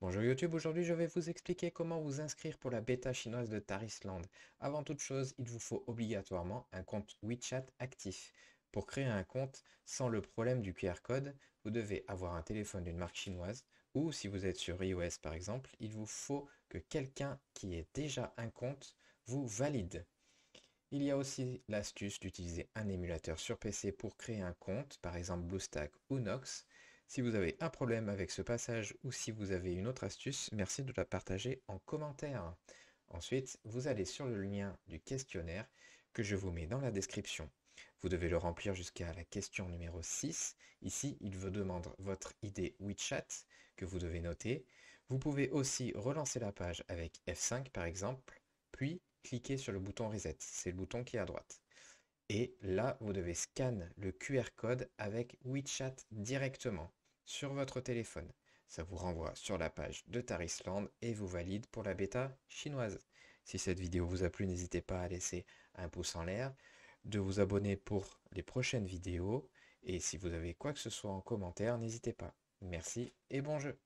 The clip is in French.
Bonjour YouTube, aujourd'hui je vais vous expliquer comment vous inscrire pour la bêta chinoise de Tarisland. Avant toute chose, il vous faut obligatoirement un compte WeChat actif. Pour créer un compte sans le problème du QR code, vous devez avoir un téléphone d'une marque chinoise ou si vous êtes sur iOS par exemple, il vous faut que quelqu'un qui ait déjà un compte vous valide. Il y a aussi l'astuce d'utiliser un émulateur sur PC pour créer un compte, par exemple BlueStack ou Nox, si vous avez un problème avec ce passage ou si vous avez une autre astuce, merci de la partager en commentaire. Ensuite, vous allez sur le lien du questionnaire que je vous mets dans la description. Vous devez le remplir jusqu'à la question numéro 6. Ici, il veut demander votre idée WeChat que vous devez noter. Vous pouvez aussi relancer la page avec F5 par exemple, puis cliquer sur le bouton Reset. C'est le bouton qui est à droite. Et là, vous devez scanner le QR code avec WeChat directement sur votre téléphone. Ça vous renvoie sur la page de Tarisland et vous valide pour la bêta chinoise. Si cette vidéo vous a plu, n'hésitez pas à laisser un pouce en l'air, de vous abonner pour les prochaines vidéos, et si vous avez quoi que ce soit en commentaire, n'hésitez pas. Merci et bon jeu